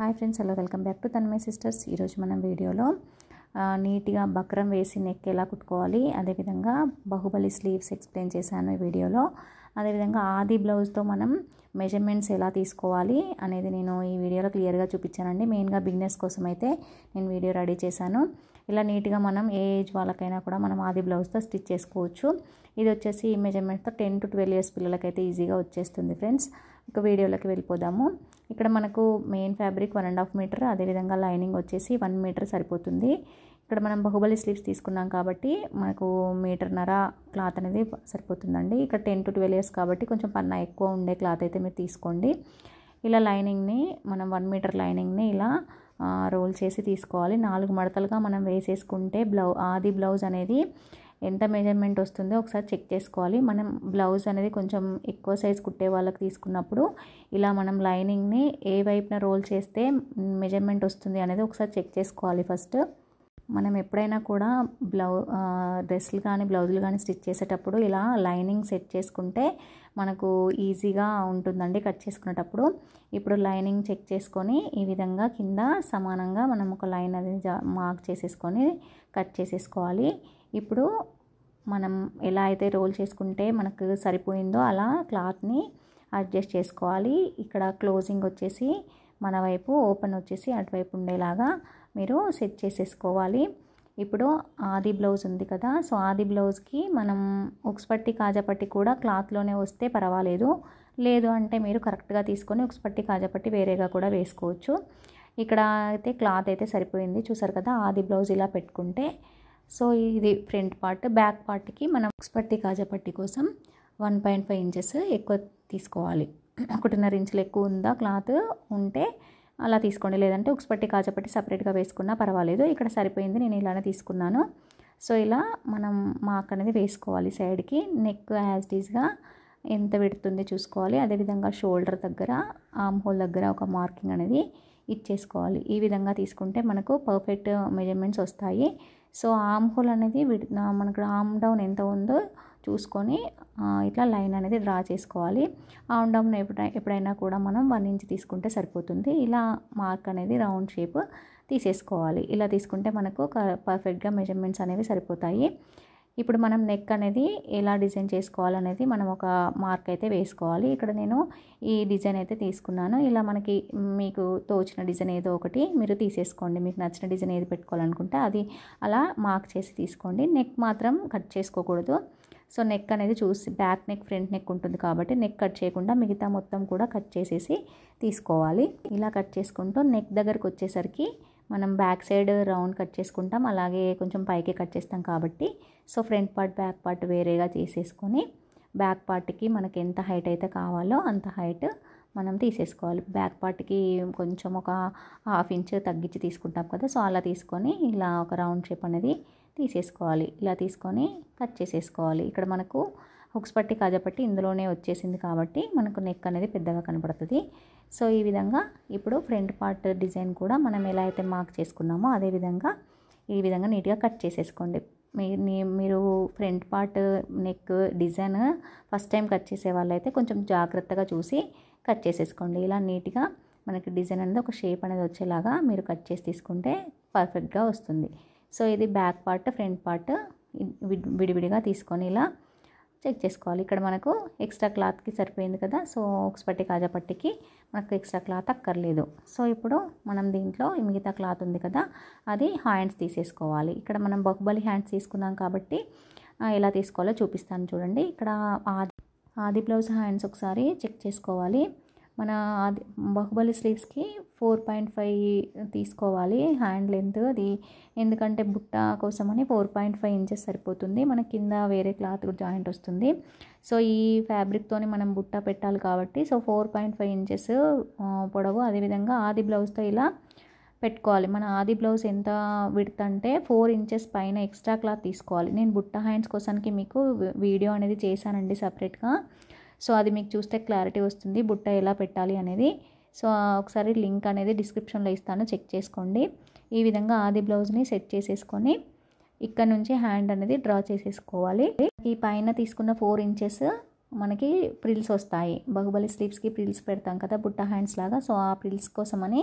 hi friends hello welcome back to Tanmay sisters ఈరోజు మనం వీడియోలో నీట్గా బక్రం వేసి నెక్ ఎలా కుట్టుకోవాలి అదేవిధంగా బాహుబలి స్లీవ్స్ ఎక్స్ప్లెయిన్ చేశాను ఈ వీడియోలో అదేవిధంగా ఆది బ్లౌజ్తో మనం మెజర్మెంట్స్ ఎలా తీసుకోవాలి అనేది నేను ఈ వీడియోలో క్లియర్గా చూపించానండి మెయిన్గా బిగ్నెస్ కోసం అయితే నేను వీడియో రెడీ చేశాను ఇలా నీట్గా మనం ఏ ఏజ్ వాళ్ళకైనా కూడా మనం ఆది బ్లౌజ్తో స్టిచ్ చేసుకోవచ్చు ఇది వచ్చేసి ఈ మెజర్మెంట్తో టెన్ టు ట్వెల్వ్ ఇయర్స్ పిల్లలకైతే ఈజీగా వచ్చేస్తుంది ఫ్రెండ్స్ ఇంకా వీడియోలోకి వెళ్ళిపోదాము ఇక్కడ మనకు main fabric one and half meter అదేవిధంగా లైనింగ్ వచ్చేసి వన్ మీటర్ సరిపోతుంది ఇక్కడ మనం బాహుబలి స్లీవ్స్ తీసుకున్నాం కాబట్టి మనకు మీటర్న్నర క్లాత్ అనేది సరిపోతుందండి ఇక్కడ టెన్ టు ట్వెల్వ్ ఇయర్స్ కాబట్టి కొంచెం పన్న ఎక్కువ ఉండే క్లాత్ అయితే మీరు తీసుకోండి ఇలా లైనింగ్ని మనం వన్ మీటర్ లైనింగ్ని ఇలా రోల్ చేసి తీసుకోవాలి నాలుగు మడతలుగా మనం వేసేసుకుంటే బ్లౌ ఆది బ్లౌజ్ అనేది ఎంత మెజర్మెంట్ వస్తుందో ఒకసారి చెక్ చేసుకోవాలి మనం బ్లౌజ్ అనేది కొంచెం ఎక్కువ సైజ్ కుట్టే వాళ్ళకి తీసుకున్నప్పుడు ఇలా మనం లైనింగ్ని ఏ వైపున రోల్ చేస్తే మెజర్మెంట్ వస్తుంది అనేది ఒకసారి చెక్ చేసుకోవాలి ఫస్ట్ మనం ఎప్పుడైనా కూడా బ్లౌ డ్రెస్సులు కానీ బ్లౌజులు కానీ స్టిచ్ చేసేటప్పుడు ఇలా లైనింగ్ సెట్ చేసుకుంటే మనకు ఈజీగా ఉంటుందండి కట్ చేసుకునేటప్పుడు ఇప్పుడు లైనింగ్ చెక్ చేసుకొని ఈ విధంగా కింద సమానంగా మనం ఒక లైన్ అది మార్క్ చేసేసుకొని కట్ చేసేసుకోవాలి ఇప్పుడు మనం ఎలా అయితే రోల్ చేసుకుంటే మనకు సరిపోయిందో అలా క్లాత్ని అడ్జస్ట్ చేసుకోవాలి ఇక్కడ క్లోజింగ్ వచ్చేసి మన వైపు ఓపెన్ వచ్చేసి అటువైపు ఉండేలాగా మీరు సెట్ చేసేసుకోవాలి ఇప్పుడు ఆది బ్లౌజ్ ఉంది కదా సో ఆది బ్లౌజ్కి మనం ఉక్స్పట్టి కాజాపట్టి కూడా క్లాత్లోనే వస్తే పర్వాలేదు లేదు అంటే మీరు కరెక్ట్గా తీసుకొని ఉక్స్పట్టి కాజాపట్టి వేరేగా కూడా వేసుకోవచ్చు ఇక్కడ అయితే క్లాత్ అయితే సరిపోయింది చూసారు కదా ఆది బ్లౌజ్ ఇలా పెట్టుకుంటే సో ఇది ఫ్రంట్ పార్ట్ బ్యాక్ పార్ట్కి మనం పట్టి కాజపట్టి కోసం వన్ పాయింట్ ఫైవ్ ఇంచెస్ ఎక్కువ తీసుకోవాలి ఒకటిన్నర ఇంచులు ఎక్కువ ఉందా క్లాత్ ఉంటే అలా తీసుకోండి లేదంటే ఉక్స్పట్టి కాజపట్టి సపరేట్గా వేసుకున్నా పర్వాలేదు ఇక్కడ సరిపోయింది నేను ఇలానే తీసుకున్నాను సో ఇలా మనం మాక్ అనేది వేసుకోవాలి సైడ్కి నెక్ యాజ్ ఈజ్గా ఎంత పెడుతుంది చూసుకోవాలి అదేవిధంగా షోల్డర్ దగ్గర ఆమ్ హోల్ దగ్గర ఒక మార్కింగ్ అనేది ఇచ్చేసుకోవాలి ఈ విధంగా తీసుకుంటే మనకు పర్ఫెక్ట్ మెజర్మెంట్స్ వస్తాయి సో ఆమ్ హోల్ అనేది మనకు ఆమ్ డౌన్ ఎంత ఉందో చూసుకొని ఇట్లా లైన్ అనేది డ్రా చేసుకోవాలి ఆమ్ డౌన్ ఎప్పుడై ఎప్పుడైనా కూడా మనం వన్ ఇంచ్ తీసుకుంటే సరిపోతుంది ఇలా మార్క్ అనేది రౌండ్ షేప్ తీసేసుకోవాలి ఇలా తీసుకుంటే మనకు పర్ఫెక్ట్గా మెజర్మెంట్స్ అనేవి సరిపోతాయి ఇప్పుడు మనం నెక్ అనేది ఎలా డిజైన్ చేసుకోవాలనేది మనం ఒక మార్క్ అయితే వేసుకోవాలి ఇక్కడ నేను ఈ డిజైన్ అయితే తీసుకున్నాను ఇలా మనకి మీకు తోచిన డిజైన్ ఏదో ఒకటి మీరు తీసేసుకోండి మీకు నచ్చిన డిజైన్ ఏది పెట్టుకోవాలనుకుంటే అది అలా మార్క్ చేసి తీసుకోండి నెక్ మాత్రం కట్ చేసుకోకూడదు సో నెక్ అనేది చూసి బ్యాక్ నెక్ ఫ్రంట్ నెక్ ఉంటుంది కాబట్టి నెక్ కట్ చేయకుండా మిగతా మొత్తం కూడా కట్ చేసేసి తీసుకోవాలి ఇలా కట్ చేసుకుంటూ నెక్ దగ్గరకు వచ్చేసరికి మనం బ్యాక్ సైడ్ రౌండ్ కట్ చేసుకుంటాం అలాగే కొంచెం పైకి కట్ చేస్తాం కాబట్టి so front part back part వేరేగా చేసేసుకొని బ్యాక్ పార్ట్కి మనకి ఎంత హైట్ అయితే కావాలో అంత హైట్ మనం తీసేసుకోవాలి బ్యాక్ పార్ట్కి కొంచెం ఒక హాఫ్ ఇంచ్ తగ్గించి తీసుకుంటాం కదా సో అలా తీసుకొని ఇలా ఒక రౌండ్ షేప్ అనేది తీసేసుకోవాలి ఇలా తీసుకొని కట్ చేసేసుకోవాలి ఇక్కడ మనకు హుక్స్ పట్టి కాజపట్టి ఇందులోనే వచ్చేసింది కాబట్టి మనకు నెక్ అనేది పెద్దగా కనబడుతుంది సో ఈ విధంగా ఇప్పుడు ఫ్రంట్ పార్ట్ డిజైన్ కూడా మనం ఎలా అయితే మార్క్ చేసుకున్నామో అదేవిధంగా ఈ విధంగా నీట్గా కట్ చేసేసుకోండి మీరు front part neck design first time cut చేసే వాళ్ళైతే కొంచెం జాగ్రత్తగా చూసి కట్ చేసేసుకోండి ఇలా నీట్గా మనకి డిజైన్ అనేది ఒక షేప్ అనేది వచ్చేలాగా మీరు కట్ చేసి తీసుకుంటే పర్ఫెక్ట్గా వస్తుంది సో ఇది బ్యాక్ పార్ట్ ఫ్రంట్ పార్ట్ విడివిడిగా తీసుకొని ఇలా చెక్ చేసుకోవాలి ఇక్కడ మనకు ఎక్స్ట్రా క్లాత్కి సరిపోయింది కదా సో ఒక పట్టి కాజా పట్టికి మనకు ఎక్స్ట్రా క్లాత్ అక్కర్లేదు సో ఇప్పుడు మనం దీంట్లో మిగతా క్లాత్ ఉంది కదా అది హ్యాండ్స్ తీసేసుకోవాలి ఇక్కడ మనం బహుబలి హ్యాండ్స్ తీసుకున్నాం కాబట్టి ఎలా తీసుకోవాలో చూపిస్తాను చూడండి ఇక్కడ ఆది ఆది బ్లౌజ్ హ్యాండ్స్ ఒకసారి చెక్ చేసుకోవాలి మన అది బాహుబలి స్లీవ్స్కి ఫోర్ పాయింట్ ఫైవ్ తీసుకోవాలి హ్యాండ్ లెంత్ అది ఎందుకంటే బుట్ట కోసమని ఫోర్ పాయింట్ ఫైవ్ ఇంచెస్ సరిపోతుంది మన కింద వేరే క్లాత్ జాయింట్ వస్తుంది సో ఈ ఫ్యాబ్రిక్తోని మనం బుట్ట పెట్టాలి కాబట్టి so four point five inches పొడవు అదేవిధంగా ఆది బ్లౌజ్తో ఇలా పెట్టుకోవాలి మన ఆది బ్లౌజ్ ఎంత విడత అంటే ఫోర్ ఇంచెస్ పైన ఎక్స్ట్రా క్లాత్ తీసుకోవాలి నేను బుట్ట హ్యాండ్స్ కోసానికి మీకు వీడియో అనేది చేశానండి సపరేట్గా సో అది మీకు చూస్తే క్లారిటీ వస్తుంది బుట్ట ఎలా పెట్టాలి అనేది సో ఒకసారి లింక్ అనేది డిస్క్రిప్షన్లో ఇస్తాను చెక్ చేసుకోండి ఈ విధంగా ఆది బ్లౌజ్ని సెట్ చేసేసుకొని ఇక్కడ నుంచి హ్యాండ్ అనేది డ్రా చేసేసుకోవాలి ఈ పైన తీసుకున్న ఫోర్ ఇంచెస్ మనకి ప్రిల్స్ వస్తాయి బాహుబలి స్లీవ్స్కి ప్రిల్స్ పెడతాం కదా బుట్ట హ్యాండ్స్ లాగా సో ఆ ప్రిల్స్ కోసమని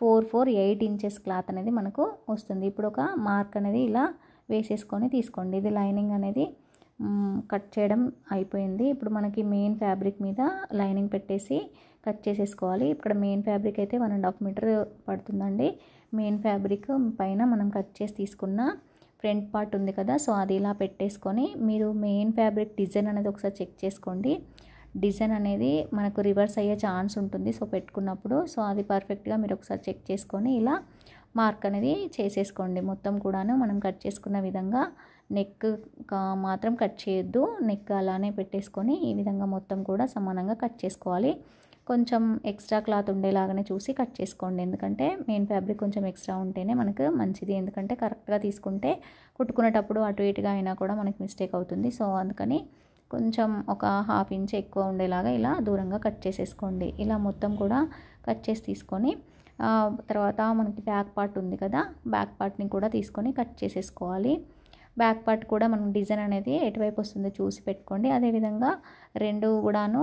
four four eight inches cloth అనేది మనకు వస్తుంది ఇప్పుడు ఒక మార్క్ అనేది ఇలా వేసేసుకొని తీసుకోండి ఇది లైనింగ్ అనేది కట్ చేయడం అయిపోయింది ఇప్పుడు మనకి మెయిన్ ఫ్యాబ్రిక్ మీద లైనింగ్ పెట్టేసి కట్ చేసేసుకోవాలి ఇక్కడ మెయిన్ ఫ్యాబ్రిక్ అయితే వన్ అండ్ హాఫ్ మీటర్ పడుతుందండి మెయిన్ ఫ్యాబ్రిక్ పైన మనం కట్ చేసి తీసుకున్న ఫ్రంట్ పార్ట్ ఉంది కదా సో అది ఇలా పెట్టేసుకొని మీరు మెయిన్ ఫ్యాబ్రిక్ డిజైన్ అనేది ఒకసారి చెక్ చేసుకోండి డిజైన్ అనేది మనకు రివర్స్ అయ్యే ఛాన్స్ ఉంటుంది సో పెట్టుకున్నప్పుడు సో అది పర్ఫెక్ట్గా మీరు ఒకసారి చెక్ చేసుకొని ఇలా మార్క్ అనేది చేసేసుకోండి మొత్తం కూడాను మనం కట్ చేసుకున్న విధంగా నెక్ మాత్రం కట్ చేయొద్దు నెక్ అలానే పెట్టేసుకొని ఈ విధంగా మొత్తం కూడా సమానంగా కట్ చేసుకోవాలి కొంచెం ఎక్స్ట్రా క్లాత్ ఉండేలాగానే చూసి కట్ చేసుకోండి ఎందుకంటే మెయిన్ ఫ్యాబ్రిక్ కొంచెం ఎక్స్ట్రా ఉంటేనే మనకు మంచిది ఎందుకంటే కరెక్ట్గా తీసుకుంటే కుట్టుకునేటప్పుడు అటు ఇటుగా అయినా కూడా మనకి మిస్టేక్ అవుతుంది సో అందుకని కొంచెం ఒక హాఫ్ ఇంచ్ ఎక్కువ ఉండేలాగా ఇలా దూరంగా కట్ చేసేసుకోండి ఇలా మొత్తం కూడా కట్ చేసి తీసుకొని తర్వాత మనకి బ్యాక్ పార్ట్ ఉంది కదా బ్యాక్ పార్ట్ని కూడా తీసుకొని కట్ చేసేసుకోవాలి బ్యాక్ పార్ట్ కూడా మనం డిజైన్ అనేది ఎటువైపు వస్తుందో చూసి పెట్టుకోండి అదేవిధంగా రెండు కూడాను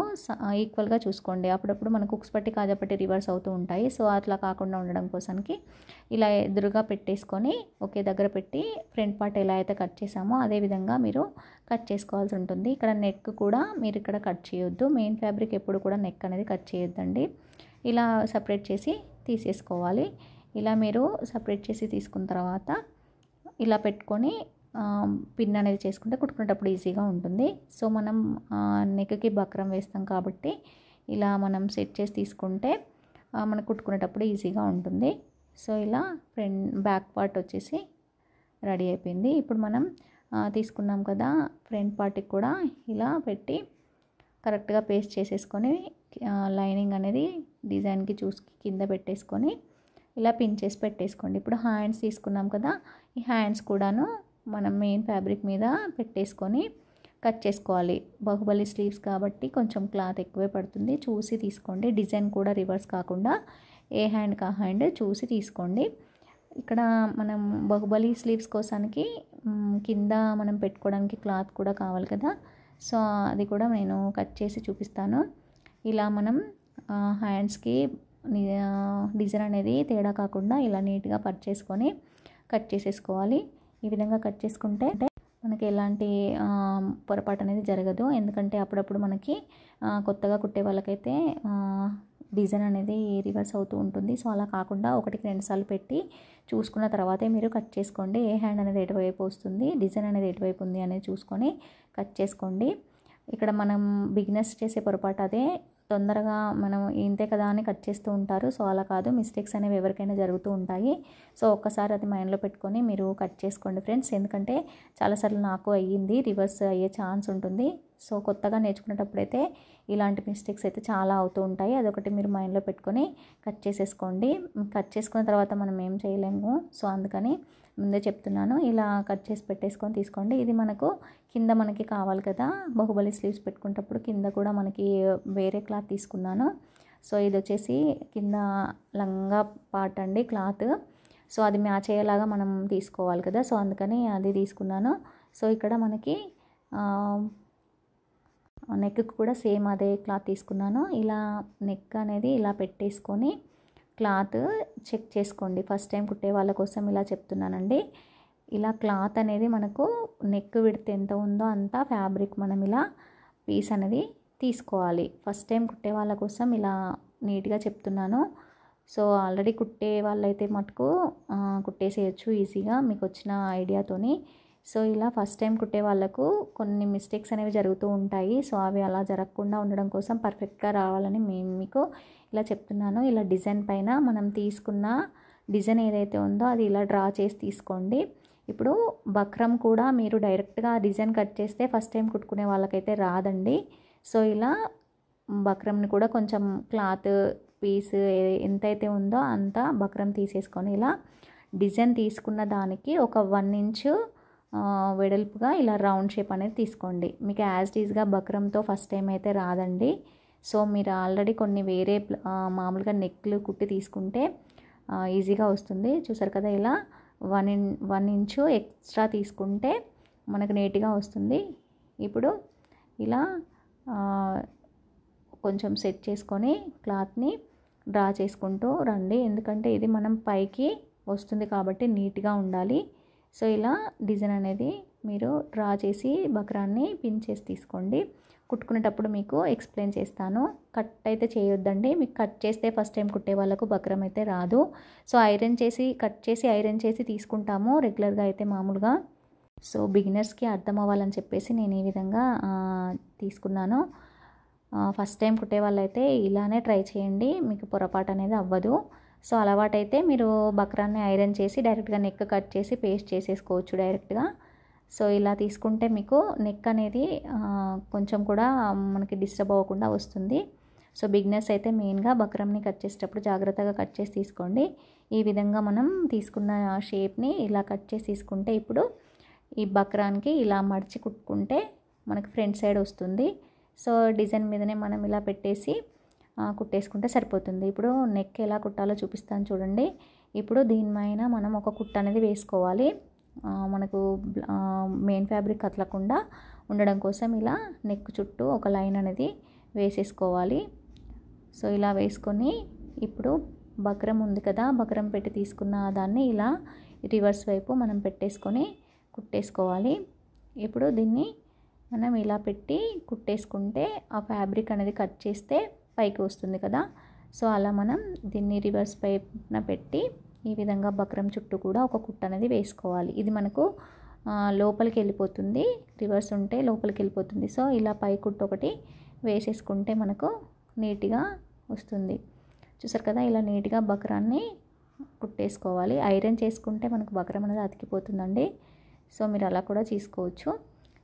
ఈక్వల్గా చూసుకోండి అప్పుడప్పుడు మనకు కుక్స్ పట్టి కాజపట్టి రివర్స్ అవుతూ ఉంటాయి సో అట్లా కాకుండా ఉండడం కోసానికి ఇలా ఎదురుగా పెట్టేసుకొని ఒకే దగ్గర పెట్టి ఫ్రంట్ పార్ట్ ఎలా అయితే కట్ చేసామో అదేవిధంగా మీరు కట్ చేసుకోవాల్సి ఉంటుంది ఇక్కడ నెక్ కూడా మీరు ఇక్కడ కట్ చేయొద్దు మెయిన్ ఫ్యాబ్రిక్ ఎప్పుడు కూడా నెక్ అనేది కట్ చేయొద్దండి ఇలా సపరేట్ చేసి తీసేసుకోవాలి ఇలా మీరు సపరేట్ చేసి తీసుకున్న తర్వాత ఇలా పెట్టుకొని పిన్ అనేది చేసుకుంటే కుట్టుకునేటప్పుడు ఈజీగా ఉంటుంది సో మనం నెక్కి బక్రం వేస్తాం కాబట్టి ఇలా మనం సెట్ చేసి తీసుకుంటే మనం కుట్టుకునేటప్పుడు ఈజీగా ఉంటుంది సో ఇలా ఫ్రంట్ బ్యాక్ పార్ట్ వచ్చేసి రెడీ అయిపోయింది ఇప్పుడు మనం తీసుకున్నాం కదా ఫ్రంట్ పార్ట్కి కూడా ఇలా పెట్టి కరెక్ట్గా పేస్ట్ చేసేసుకొని లైనింగ్ అనేది డిజైన్కి చూసి కింద పెట్టేసుకొని ఇలా పిన్ చేసి పెట్టేసుకోండి ఇప్పుడు హ్యాండ్స్ తీసుకున్నాం కదా ఈ హ్యాండ్స్ కూడాను మనం మెయిన్ ఫ్యాబ్రిక్ మీద పెట్టేసుకొని కట్ చేసుకోవాలి బాహుబలి స్లీవ్స్ కాబట్టి కొంచెం క్లాత్ ఎక్కువే పడుతుంది చూసి తీసుకోండి డిజైన్ కూడా రివర్స్ కాకుండా ఏ హ్యాండ్ కా హ్యాండ్ చూసి తీసుకోండి ఇక్కడ మనం బాహుబలి స్లీవ్స్ కోసానికి కింద మనం పెట్టుకోవడానికి క్లాత్ కూడా కావాలి కదా సో అది కూడా నేను కట్ చేసి చూపిస్తాను ఇలా మనం హ్యాండ్స్కి డిజైన్ అనేది తేడా కాకుండా ఇలా నీట్గా పట్ చేసుకొని కట్ చేసేసుకోవాలి ఈ విధంగా కట్ చేసుకుంటే మనకి ఎలాంటి పొరపాటు అనేది జరగదు ఎందుకంటే అప్పుడప్పుడు మనకి కొత్తగా కుట్టే వాళ్ళకైతే డిజైన్ అనేది రివర్స్ అవుతూ ఉంటుంది సో అలా కాకుండా ఒకటికి రెండుసార్లు పెట్టి చూసుకున్న తర్వాతే మీరు కట్ చేసుకోండి ఏ హ్యాండ్ అనేది ఎటువైపు వస్తుంది డిజైన్ అనేది ఎటువైపు ఉంది అనేది చూసుకొని కట్ చేసుకోండి ఇక్కడ మనం బిగినెస్ చేసే పొరపాటు అదే తొందరగా మనం ఇంతే కదా అని కట్ చేస్తూ ఉంటారు సో అలా కాదు మిస్టేక్స్ అనేవి ఎవరికైనా జరుగుతూ ఉంటాయి సో ఒక్కసారి అది మైండ్లో పెట్టుకొని మీరు కట్ చేసుకోండి ఫ్రెండ్స్ ఎందుకంటే చాలాసార్లు నాకు అయ్యింది రివర్స్ అయ్యే ఛాన్స్ ఉంటుంది సో కొత్తగా నేర్చుకునేటప్పుడైతే ఇలాంటి మిస్టేక్స్ అయితే చాలా అవుతూ ఉంటాయి అదొకటి మీరు మైండ్లో పెట్టుకొని కట్ చేసేసుకోండి కట్ చేసుకున్న తర్వాత మనం ఏం చేయలేము సో అందుకని ముందే చెప్తున్నాను ఇలా కట్ చేసి పెట్టేసుకొని తీసుకోండి ఇది మనకు కింద మనకి కావాలి కదా బహుబలి స్లీవ్స్ పెట్టుకునేటప్పుడు కింద కూడా మనకి వేరే క్లాత్ తీసుకున్నాను సో ఇది వచ్చేసి కింద లంగా పార్ట్ అండి క్లాత్ సో అది మ్యాచ్ అయ్యేలాగా మనం తీసుకోవాలి కదా సో అందుకని అది తీసుకున్నాను సో ఇక్కడ మనకి నెక్కి కూడా సేమ్ అదే క్లాత్ తీసుకున్నాను ఇలా నెక్ అనేది ఇలా పెట్టేసుకొని క్లాత్ చెక్ చేసుకోండి ఫస్ట్ టైం కుట్టే వాళ్ళ కోసం ఇలా చెప్తున్నానండి ఇలా క్లాత్ అనేది మనకు నెక్ విడితే ఎంత ఉందో అంత ఫ్యాబ్రిక్ మనం ఇలా పీస్ అనేది తీసుకోవాలి ఫస్ట్ టైం కుట్టే వాళ్ళ కోసం ఇలా నీట్గా చెప్తున్నాను సో ఆల్రెడీ కుట్టే వాళ్ళైతే మటుకు కుట్టేసేయచ్చు ఈజీగా మీకు వచ్చిన ఐడియాతోని సో ఇలా ఫస్ట్ టైం కుట్టే వాళ్ళకు కొన్ని మిస్టేక్స్ అనేవి జరుగుతూ ఉంటాయి సో అవి అలా జరగకుండా ఉండడం కోసం పర్ఫెక్ట్గా రావాలని మేము మీకు ఇలా చెప్తున్నాను ఇలా డిజైన్ పైన మనం తీసుకున్న డిజైన్ ఏదైతే ఉందో అది ఇలా డ్రా చేసి తీసుకోండి ఇప్పుడు బక్రం కూడా మీరు డైరెక్ట్గా డిజైన్ కట్ చేస్తే ఫస్ట్ టైం కుట్టుకునే వాళ్ళకైతే రాదండి సో ఇలా బక్రంని కూడా కొంచెం క్లాత్ పీస్ ఎంతైతే ఉందో అంత బక్రం తీసేసుకొని ఇలా డిజైన్ తీసుకున్న దానికి ఒక వన్ ఇంచ్ వెడల్పుగా ఇలా రౌండ్ షేప్ అనేది తీసుకోండి మీకు యాజ్ ఈజ్గా బక్రంతో ఫస్ట్ టైం అయితే రాదండి సో మీరు ఆల్రెడీ కొన్ని వేరే మామూలుగా నెక్లు కుట్టి తీసుకుంటే ఈజీగా వస్తుంది చూసారు కదా ఇలా one in one inch extra తీసుకుంటే మనకు నీట్గా వస్తుంది ఇప్పుడు ఇలా కొంచెం సెట్ చేసుకొని క్లాత్ని డ్రా చేసుకుంటూ రండి ఎందుకంటే ఇది మనం పైకి వస్తుంది కాబట్టి నీట్గా ఉండాలి సో ఇలా డిజైన్ అనేది మీరు డ్రా చేసి బక్రాన్ని పిన్ చేసి తీసుకోండి కుట్టుకునేటప్పుడు మీకు ఎక్స్ప్లెయిన్ చేస్తాను కట్ అయితే చేయొద్దండి మీకు కట్ చేస్తే ఫస్ట్ టైం కుట్టే వాళ్ళకు బక్రం అయితే రాదు సో ఐరన్ చేసి కట్ చేసి ఐరన్ చేసి తీసుకుంటాము రెగ్యులర్గా అయితే మామూలుగా సో బిగినర్స్కి అర్థం అవ్వాలని చెప్పేసి నేను ఈ విధంగా తీసుకున్నాను ఫస్ట్ టైం కుట్టే వాళ్ళైతే ఇలానే ట్రై చేయండి మీకు పొరపాటు అనేది అవ్వదు సో అలవాటైతే మీరు బక్రాన్ని ఐరన్ చేసి డైరెక్ట్గా నెక్ కట్ చేసి పేస్ట్ చేసేసుకోవచ్చు డైరెక్ట్గా సో ఇలా తీసుకుంటే మీకు నెక్ అనేది కొంచెం కూడా మనకి డిస్టర్బ్ అవ్వకుండా వస్తుంది సో బిగ్నెస్ అయితే మెయిన్గా బక్రమ్ని కట్ చేసేటప్పుడు జాగ్రత్తగా కట్ చేసి తీసుకోండి ఈ విధంగా మనం తీసుకున్న షేప్ని ఇలా కట్ చేసి తీసుకుంటే ఇప్పుడు ఈ బక్రాన్కి ఇలా మడిచి కుట్టుకుంటే మనకి ఫ్రంట్ సైడ్ వస్తుంది సో డిజైన్ మీదనే మనం ఇలా పెట్టేసి కుట్టేసుకుంటే సరిపోతుంది ఇప్పుడు నెక్ ఎలా కుట్టాలో చూపిస్తాను చూడండి ఇప్పుడు దీనిపైన మనం ఒక కుట్ట అనేది వేసుకోవాలి మనకు మెయిన్ ఫ్యాబ్రిక్ కదలకుండా ఉండడం కోసం ఇలా నెక్ చుట్టూ ఒక లైన్ అనేది వేసేసుకోవాలి సో ఇలా వేసుకొని ఇప్పుడు బక్రం ఉంది కదా బక్రం పెట్టి తీసుకున్న దాన్ని ఇలా రివర్స్ వైపు మనం పెట్టేసుకొని కుట్టేసుకోవాలి ఇప్పుడు దీన్ని మనం ఇలా పెట్టి కుట్టేసుకుంటే ఆ ఫ్యాబ్రిక్ అనేది కట్ చేస్తే పైకి వస్తుంది కదా సో అలా మనం దీన్ని రివర్స్ పైన పెట్టి ఈ విధంగా బక్రం చుట్టూ కూడా ఒక కుట్ట అనేది వేసుకోవాలి ఇది మనకు లోపలికి వెళ్ళిపోతుంది రివర్స్ ఉంటే లోపలికి వెళ్ళిపోతుంది సో ఇలా పై కుట్టు ఒకటి వేసేసుకుంటే మనకు నీట్గా వస్తుంది చూసారు కదా ఇలా నీట్గా బక్రాన్ని కుట్టేసుకోవాలి ఐరన్ చేసుకుంటే మనకు బక్రం అనేది అతికిపోతుందండి సో మీరు అలా కూడా చేసుకోవచ్చు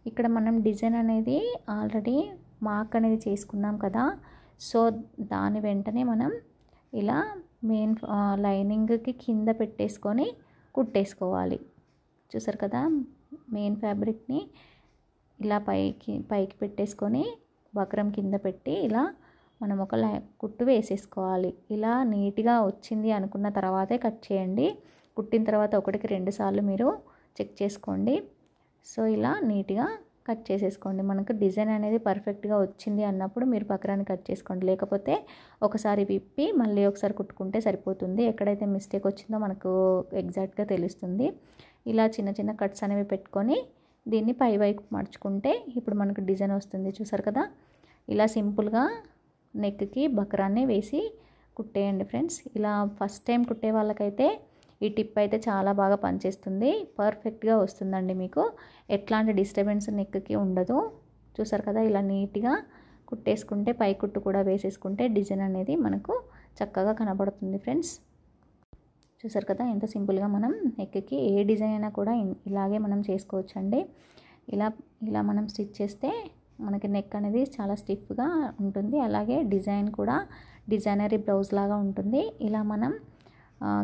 ఇక్కడ మనం డిజైన్ అనేది ఆల్రెడీ మార్క్ అనేది చేసుకున్నాం కదా సో దాని వెంటనే మనం ఇలా మెయిన్ లైనింగ్కి కింద పెట్టేసుకొని కుట్టేసుకోవాలి చూసారు కదా మెయిన్ ఫ్యాబ్రిక్ని ఇలా పైకి పైకి పెట్టేసుకొని వక్రం కింద పెట్టి ఇలా మనం ఒక కుట్టు వేసేసుకోవాలి ఇలా నీట్గా వచ్చింది అనుకున్న తర్వాతే కట్ చేయండి కుట్టిన తర్వాత ఒకటికి రెండు సార్లు మీరు చెక్ చేసుకోండి సో ఇలా నీట్గా కట్ చేసేసుకోండి మనకు డిజైన్ అనేది పర్ఫెక్ట్గా వచ్చింది అన్నప్పుడు మీరు పక్కరాన్ని కట్ చేసుకోండి లేకపోతే ఒకసారి విప్పి మళ్ళీ ఒకసారి కుట్టుకుంటే సరిపోతుంది ఎక్కడైతే మిస్టేక్ వచ్చిందో మనకు ఎగ్జాక్ట్గా తెలుస్తుంది ఇలా చిన్న చిన్న కట్స్ అనేవి పెట్టుకొని దీన్ని పై వైపు మడుచుకుంటే ఇప్పుడు మనకు డిజైన్ వస్తుంది చూసారు కదా ఇలా సింపుల్గా నెక్కి బక్రాన్ని వేసి కుట్టేయండి ఫ్రెండ్స్ ఇలా ఫస్ట్ టైం కుట్టే వాళ్ళకైతే ఈ టిప్ అయితే చాలా బాగా పనిచేస్తుంది పర్ఫెక్ట్గా వస్తుందండి మీకు ఎట్లాంటి డిస్టర్బెన్స్ నెక్కి ఉండదు చూసారు కదా ఇలా నీట్గా కుట్టేసుకుంటే పై కుట్టు కూడా వేసేసుకుంటే డిజైన్ అనేది మనకు చక్కగా కనబడుతుంది ఫ్రెండ్స్ చూసారు కదా ఎంత సింపుల్గా మనం నెక్కి ఏ డిజైన్ అయినా కూడా ఇలాగే మనం చేసుకోవచ్చండి ఇలా ఇలా మనం స్టిచ్ చేస్తే మనకి నెక్ అనేది చాలా స్టిఫ్గా ఉంటుంది అలాగే డిజైన్ కూడా డిజైనరీ బ్లౌజ్ లాగా ఉంటుంది ఇలా మనం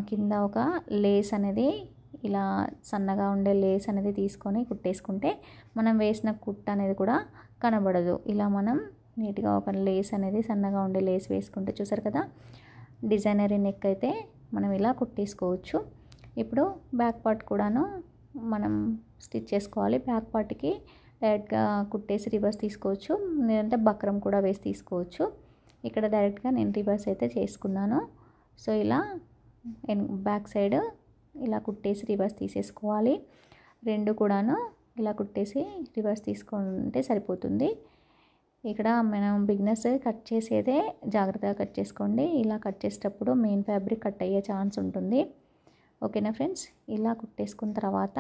కింద ఒక లేస్ అనేది ఇలా సన్నగా ఉండే లేస్ అనేది తీసుకొని కుట్టేసుకుంటే మనం వేసిన కుట్ట అనేది కూడా కనబడదు ఇలా మనం నీట్గా ఒక లేస్ అనేది సన్నగా ఉండే లేస్ వేసుకుంటే చూసారు కదా డిజైనరీ నెక్ అయితే మనం ఇలా కుట్టేసుకోవచ్చు ఇప్పుడు బ్యాక్ పార్ట్ కూడాను మనం స్టిచ్ చేసుకోవాలి బ్యాక్ పార్ట్కి డైరెక్ట్గా కుట్టేసి రివర్స్ తీసుకోవచ్చు లేదంటే బక్రం కూడా వేసి తీసుకోవచ్చు ఇక్కడ డైరెక్ట్గా నేను రివర్స్ అయితే చేసుకున్నాను సో ఇలా బ్యాక్ సైడ్ ఇలా కుట్టేసి రివర్స్ తీసేసుకోవాలి రెండు కూడాను ఇలా కుట్టేసి రివర్స్ తీసుకుంటే సరిపోతుంది ఇక్కడ మనం బిగ్నెస్ కట్ చేసేదే జాగ్రత్తగా కట్ చేసుకోండి ఇలా కట్ చేసేటప్పుడు మెయిన్ ఫ్యాబ్రిక్ కట్ అయ్యే ఛాన్స్ ఉంటుంది ఓకేనా ఫ్రెండ్స్ ఇలా కుట్టేసుకున్న తర్వాత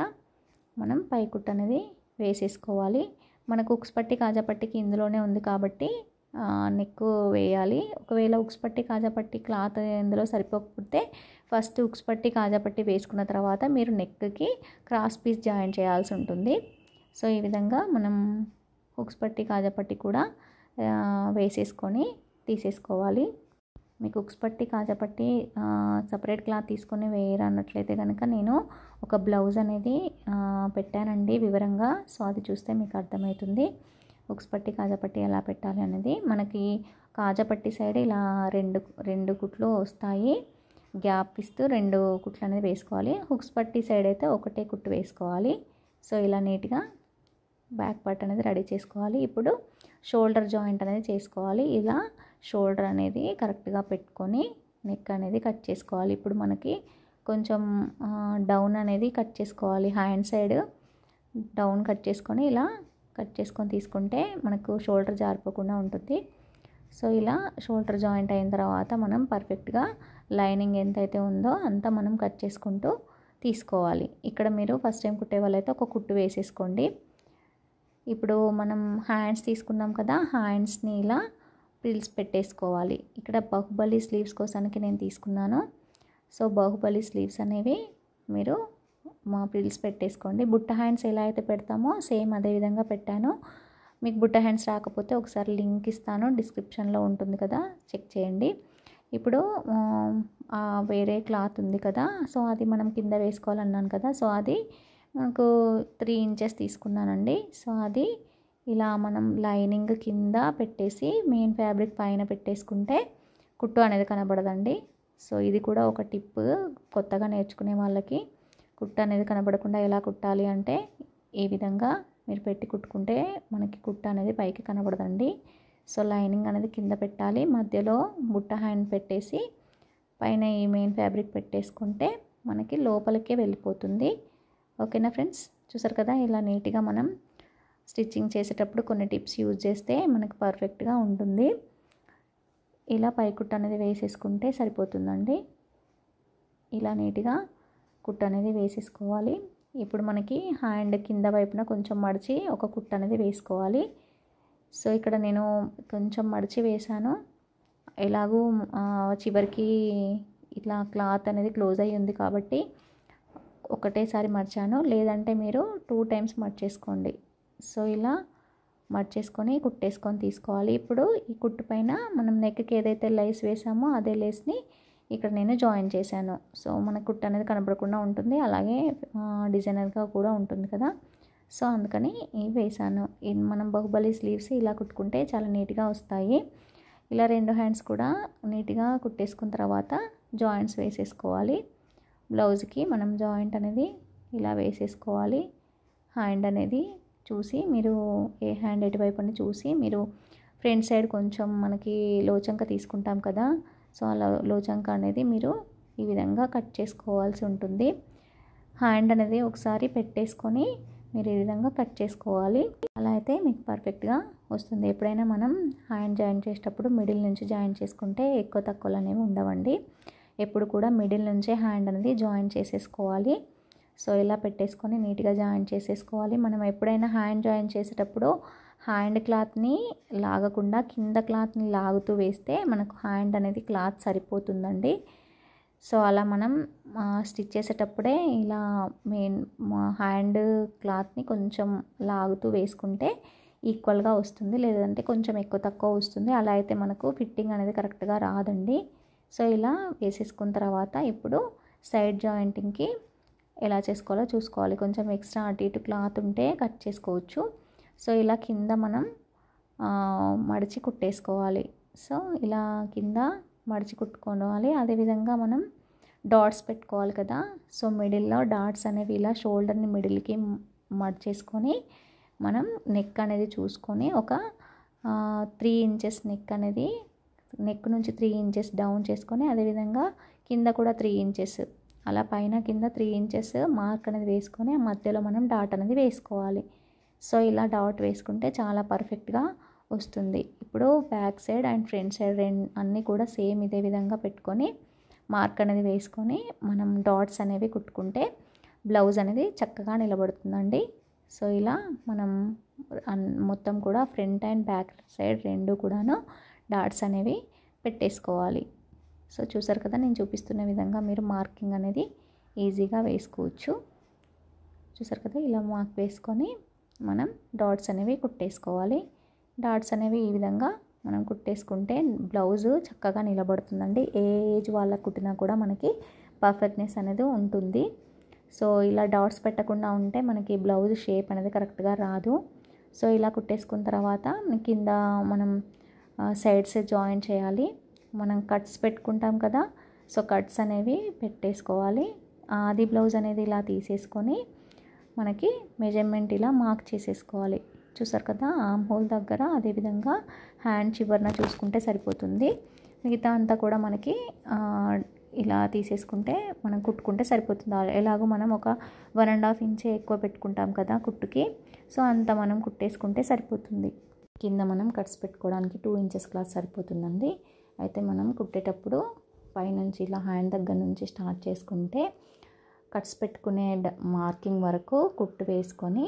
మనం పై కుట్ అనేది వేసేసుకోవాలి మనకు ఉక్స్ పట్టి కాజా పట్టికి ఇందులోనే ఉంది కాబట్టి నెక్ వేయాలి ఒకవేళ ఉక్స్ పట్టి కాజా పట్టి క్లాత్ ఇందులో సరిపోకపోతే ఫస్ట్ ఉక్స్ పట్టి కాజా పట్టి వేసుకున్న తర్వాత మీరు నెక్కి క్రాస్ పీస్ జాయిన్ చేయాల్సి ఉంటుంది సో ఈ విధంగా మనం హుక్స్ పట్టి కాజా పట్టి కూడా వేసేసుకొని తీసేసుకోవాలి మీకు హుక్స్ పట్టి కాజా పట్టి సపరేట్ క్లాత్ తీసుకొని వేయరన్నట్లయితే కనుక నేను ఒక బ్లౌజ్ అనేది పెట్టానండి వివరంగా సో అది చూస్తే మీకు అర్థమవుతుంది హుక్స్ పట్టి కాజా పట్టి ఎలా పెట్టాలి అనేది మనకి కాజా పట్టి సైడ్ ఇలా రెండు రెండు కుట్లు వస్తాయి గ్యాప్ ఇస్తూ రెండు కుట్లు అనేది వేసుకోవాలి హుక్స్ పట్టి సైడ్ అయితే ఒకటే కుట్టు వేసుకోవాలి సో ఇలా నీట్గా బ్యాక్ పార్ట్ అనేది రెడీ చేసుకోవాలి ఇప్పుడు షోల్డర్ జాయింట్ అనేది చేసుకోవాలి ఇలా షోల్డర్ అనేది కరెక్ట్గా పెట్టుకొని నెక్ అనేది కట్ చేసుకోవాలి ఇప్పుడు మనకి కొంచెం డౌన్ అనేది కట్ చేసుకోవాలి హ్యాండ్ సైడ్ డౌన్ కట్ చేసుకొని ఇలా కట్ చేసుకొని తీసుకుంటే మనకు షోల్డర్ జారిపోకుండా ఉంటుంది సో ఇలా షోల్డర్ జాయింట్ అయిన తర్వాత మనం పర్ఫెక్ట్గా లైనింగ్ ఎంతైతే ఉందో అంతా మనం కట్ చేసుకుంటూ తీసుకోవాలి ఇక్కడ మీరు ఫస్ట్ టైం కుట్టే వాళ్ళైతే ఒక కుట్టు వేసేసుకోండి ఇప్పుడు మనం హ్యాండ్స్ తీసుకున్నాం కదా హ్యాండ్స్ని ఇలా ప్రిల్స్ పెట్టేసుకోవాలి ఇక్కడ బాహుబలి స్లీవ్స్ కోసానికి నేను తీసుకున్నాను సో బాహుబలి స్లీవ్స్ అనేవి మీరు మా ప్రిల్స్ పెట్టేసుకోండి బుట్ట హ్యాండ్స్ ఎలా అయితే పెడతామో సేమ్ అదే విధంగా పెట్టాను మీకు బుట్ట హ్యాండ్స్ రాకపోతే ఒకసారి లింక్ ఇస్తాను డిస్క్రిప్షన్లో ఉంటుంది కదా చెక్ చేయండి ఇప్పుడు వేరే క్లాత్ ఉంది కదా సో అది మనం కింద వేసుకోవాలన్నాను కదా సో అది నాకు త్రీ ఇంచెస్ తీసుకున్నానండి సో అది ఇలా మనం లైనింగ్ కింద పెట్టేసి మెయిన్ ఫ్యాబ్రిక్ పైన పెట్టేసుకుంటే కుట్టు అనేది కనబడదండి సో ఇది కూడా ఒక టిప్ కొత్తగా నేర్చుకునే వాళ్ళకి కుట్టు అనేది కనబడకుండా ఎలా కుట్టాలి అంటే ఈ విధంగా మీరు పెట్టి కుట్టుకుంటే మనకి కుట్ట అనేది పైకి కనబడదండి సో లైనింగ్ అనేది కింద పెట్టాలి మధ్యలో బుట్ట హ్యాండ్ పెట్టేసి పైన ఈ మెయిన్ ఫ్యాబ్రిక్ పెట్టేసుకుంటే మనకి లోపలికే వెళ్ళిపోతుంది ఓకేనా ఫ్రెండ్స్ చూసారు కదా ఇలా నీట్గా మనం స్టిచ్చింగ్ చేసేటప్పుడు కొన్ని టిప్స్ యూజ్ చేస్తే మనకు పర్ఫెక్ట్గా ఉంటుంది ఇలా పైకుట్టు అనేది వేసేసుకుంటే సరిపోతుందండి ఇలా నీట్గా కుట్ట అనేది వేసేసుకోవాలి ఇప్పుడు మనకి హ్యాండ్ కింద వైపున కొంచెం మడిచి ఒక కుట్ట అనేది వేసుకోవాలి సో ఇక్కడ నేను కొంచెం మడిచి వేశాను ఎలాగూ చివరికి ఇట్లా క్లాత్ అనేది క్లోజ్ అయ్యి ఉంది కాబట్టి ఒకటేసారి మర్చాను లేదంటే మీరు టూ టైమ్స్ మర్చేసుకోండి సో ఇలా మర్చేసుకొని కుట్టేసుకొని తీసుకోవాలి ఇప్పుడు ఈ కుట్టు పైన మనం నెక్కి ఏదైతే లైస్ వేసామో అదే లేస్ని ఇక్కడ నేను జాయిన్ చేశాను సో మన కుట్టు అనేది కనపడకుండా ఉంటుంది అలాగే డిజైనర్గా కూడా ఉంటుంది కదా సో అందుకని వేసాను మనం బాహుబలి స్లీవ్స్ ఇలా కుట్టుకుంటే చాలా నీట్గా వస్తాయి ఇలా రెండు హ్యాండ్స్ కూడా నీట్గా కుట్టేసుకున్న తర్వాత జాయింట్స్ వేసేసుకోవాలి బ్లౌజ్కి మనం జాయింట్ అనేది ఇలా వేసేసుకోవాలి హ్యాండ్ అనేది చూసి మీరు ఏ హ్యాండ్ ఎటువైపు అని చూసి మీరు ఫ్రంట్ సైడ్ కొంచెం మనకి లోచంక తీసుకుంటాం కదా సో అలా లోచంక అనేది మీరు ఈ విధంగా కట్ చేసుకోవాల్సి ఉంటుంది హ్యాండ్ అనేది ఒకసారి పెట్టేసుకొని మీరు ఈ విధంగా కట్ చేసుకోవాలి అలా అయితే మీకు పర్ఫెక్ట్గా వస్తుంది ఎప్పుడైనా మనం హ్యాండ్ జాయిన్ చేసేటప్పుడు మిడిల్ నుంచి జాయిన్ చేసుకుంటే ఎక్కువ తక్కువలు అనేవి ఉండవండి ఎప్పుడు కూడా మిడిల్ నుంచే హ్యాండ్ అనేది జాయిన్ చేసేసుకోవాలి సో ఇలా పెట్టేసుకొని నీట్గా జాయిన్ చేసేసుకోవాలి మనం ఎప్పుడైనా హ్యాండ్ జాయిన్ చేసేటప్పుడు హ్యాండ్ క్లాత్ని లాగకుండా కింద క్లాత్ని లాగుతూ వేస్తే మనకు హ్యాండ్ అనేది క్లాత్ సరిపోతుందండి సో అలా మనం స్టిచ్ చేసేటప్పుడే ఇలా మెయిన్ హ్యాండ్ క్లాత్ని కొంచెం లాగుతూ వేసుకుంటే ఈక్వల్గా వస్తుంది లేదంటే కొంచెం ఎక్కువ తక్కువ వస్తుంది అలా అయితే మనకు ఫిట్టింగ్ అనేది కరెక్ట్గా రాదండి సో ఇలా వేసేసుకున్న తర్వాత ఇప్పుడు సైడ్ జాయింటింగ్కి ఎలా చేసుకోవాలో చూసుకోవాలి కొంచెం ఎక్స్ట్రా అటు ఇటు క్లాత్ ఉంటే కట్ చేసుకోవచ్చు సో ఇలా కింద మనం మడిచి కుట్టేసుకోవాలి సో ఇలా కింద మడిచి కుట్టుకోవాలి అదేవిధంగా మనం డాట్స్ పెట్టుకోవాలి కదా సో మిడిల్లో డాట్స్ అనేవి ఇలా షోల్డర్ని మిడిల్కి మడిచేసుకొని మనం నెక్ అనేది చూసుకొని ఒక త్రీ ఇంచెస్ నెక్ అనేది నెక్ నుంచి త్రీ ఇంచెస్ డౌన్ చేసుకొని అదేవిధంగా కింద కూడా త్రీ ఇంచెస్ అలా పైన కింద త్రీ ఇంచెస్ మార్క్ అనేది వేసుకొని ఆ మధ్యలో మనం డాట్ అనేది వేసుకోవాలి సో ఇలా డాట్ వేసుకుంటే చాలా పర్ఫెక్ట్గా వస్తుంది ఇప్పుడు back side and front side రెండు అన్నీ కూడా సేమ్ ఇదే విధంగా పెట్టుకొని మార్క్ అనేది వేసుకొని మనం డాట్స్ అనేవి కుట్టుకుంటే బ్లౌజ్ అనేది చక్కగా నిలబడుతుందండి సో ఇలా మనం మొత్తం కూడా ఫ్రంట్ అండ్ బ్యాక్ సైడ్ రెండు కూడాను డాట్స్ అనేవి పెట్టేసుకోవాలి సో చూసారు కదా నేను చూపిస్తున్న విధంగా మీరు మార్కింగ్ అనేది ఈజీగా వేసుకోవచ్చు చూసారు కదా ఇలా మార్క్ వేసుకొని మనం డాట్స్ అనేవి కుట్టేసుకోవాలి డాట్స్ అనేవి ఈ విధంగా మనం కుట్టేసుకుంటే బ్లౌజ్ చక్కగా నిలబడుతుందండి ఏ ఏజ్ వాళ్ళకు కుట్టినా కూడా మనకి పర్ఫెక్ట్నెస్ అనేది ఉంటుంది సో ఇలా డాట్స్ పెట్టకుండా ఉంటే మనకి బ్లౌజ్ షేప్ అనేది కరెక్ట్గా రాదు సో ఇలా కుట్టేసుకున్న తర్వాత కింద మనం సైడ్స్ జాయిన్ చేయాలి మనం కట్స్ పెట్టుకుంటాం కదా సో కట్స్ అనేవి పెట్టేసుకోవాలి ఆది బ్లౌజ్ అనేది ఇలా తీసేసుకొని మనకి మెజర్మెంట్ ఇలా మార్క్ చేసేసుకోవాలి చూసారు కదా ఆమ్ హోల్ దగ్గర అదేవిధంగా హ్యాండ్ చివరిన చూసుకుంటే సరిపోతుంది మిగతా అంతా కూడా మనకి ఇలా తీసేసుకుంటే మనం కుట్టుకుంటే సరిపోతుంది ఎలాగో మనం ఒక వన్ అండ్ హాఫ్ ఇంచే ఎక్కువ పెట్టుకుంటాం కదా కుట్టుకి సో అంత మనం కుట్టేసుకుంటే సరిపోతుంది కింద మనం కట్స్ పెట్టుకోవడానికి టూ ఇంచెస్ క్లాత్ సరిపోతుందండి అయితే మనం కుట్టేటప్పుడు పైనుంచి ఇలా హ్యాండ్ దగ్గర నుంచి స్టార్ట్ చేసుకుంటే కట్స్ పెట్టుకునే మార్కింగ్ వరకు కుట్టు వేసుకొని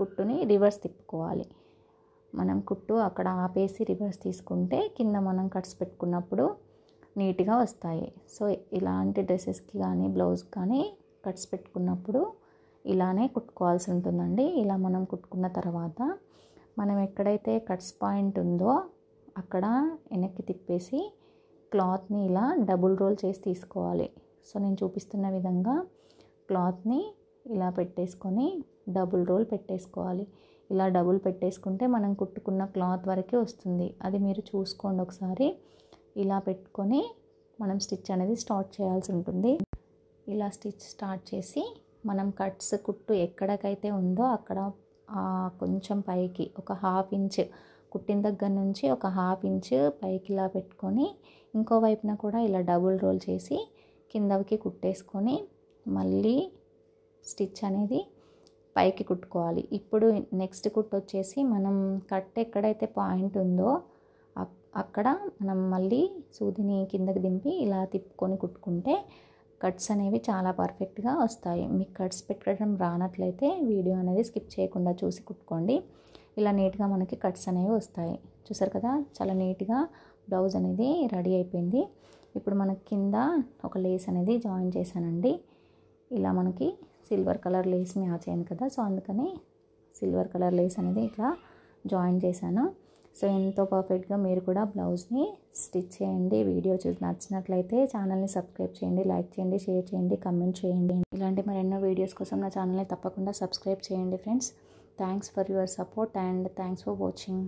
కుట్టుని రివర్స్ తిప్పుకోవాలి మనం కుట్టు అక్కడ ఆపేసి రివర్స్ తీసుకుంటే కింద మనం కట్స్ పెట్టుకున్నప్పుడు నీట్గా వస్తాయి సో ఇలాంటి డ్రెస్సెస్కి కానీ బ్లౌజ్ కానీ కట్స్ పెట్టుకున్నప్పుడు ఇలానే కుట్టుకోవాల్సి ఉంటుందండి ఇలా మనం కుట్టుకున్న తర్వాత మనం ఎక్కడైతే కట్స్ పాయింట్ ఉందో అక్కడ వెనక్కి తిప్పేసి క్లాత్ని ఇలా డబుల్ రోల్ చేసి తీసుకోవాలి సో నేను చూపిస్తున్న విధంగా క్లాత్ని ఇలా పెట్టేసుకొని డబుల్ రోల్ పెట్టేసుకోవాలి ఇలా డబుల్ పెట్టేసుకుంటే మనం కుట్టుకున్న క్లాత్ వరకే వస్తుంది అది మీరు చూసుకోండి ఒకసారి ఇలా పెట్టుకొని మనం స్టిచ్ అనేది స్టార్ట్ చేయాల్సి ఉంటుంది ఇలా స్టిచ్ స్టార్ట్ చేసి మనం కట్స్ కుట్టు ఎక్కడికైతే ఉందో అక్కడ కొంచెం పైకి ఒక హాఫ్ ఇంచ్ కుట్టిన దగ్గర నుంచి ఒక హాఫ్ ఇంచ్ పైకి ఇలా పెట్టుకొని ఇంకో వైపున కూడా ఇలా డబుల్ రోల్ చేసి కిందకి కుట్టేసుకొని మళ్ళీ స్టిచ్ అనేది పైకి కుట్టుకోవాలి ఇప్పుడు నెక్స్ట్ కుట్ వచ్చేసి మనం కట్ ఎక్కడైతే పాయింట్ ఉందో అక్కడ మనం మళ్ళీ సూదిని కిందకి దింపి ఇలా తిప్పుకొని కుట్టుకుంటే కట్స్ అనేవి చాలా పర్ఫెక్ట్గా వస్తాయి మీకు కట్స్ పెట్టడం రానట్లయితే వీడియో అనేది స్కిప్ చేయకుండా చూసి కుట్టుకోండి ఇలా నీట్గా మనకి కట్స్ అనేవి వస్తాయి చూసారు కదా చాలా నీట్గా బ్లౌజ్ అనేది రెడీ అయిపోయింది ఇప్పుడు మనకి కింద ఒక లేస్ అనేది జాయిన్ చేశానండి ఇలా మనకి సిల్వర్ కలర్ లేస్ మ్యాచ్ అయింది కదా సో అందుకని సిల్వర్ కలర్ లేస్ అనేది ఇట్లా జాయిన్ చేశాను సో ఎంతో పర్ఫెక్ట్గా మీరు కూడా బ్లౌజ్ని స్టిచ్ చేయండి వీడియో చూసి నచ్చినట్లయితే ఛానల్ని సబ్స్క్రైబ్ చేయండి లైక్ చేయండి షేర్ చేయండి కమెంట్ చేయండి ఇలాంటి మరి ఎన్నో వీడియోస్ కోసం నా ఛానల్ని తప్పకుండా సబ్స్క్రైబ్ చేయండి friends thanks for your support and thanks for watching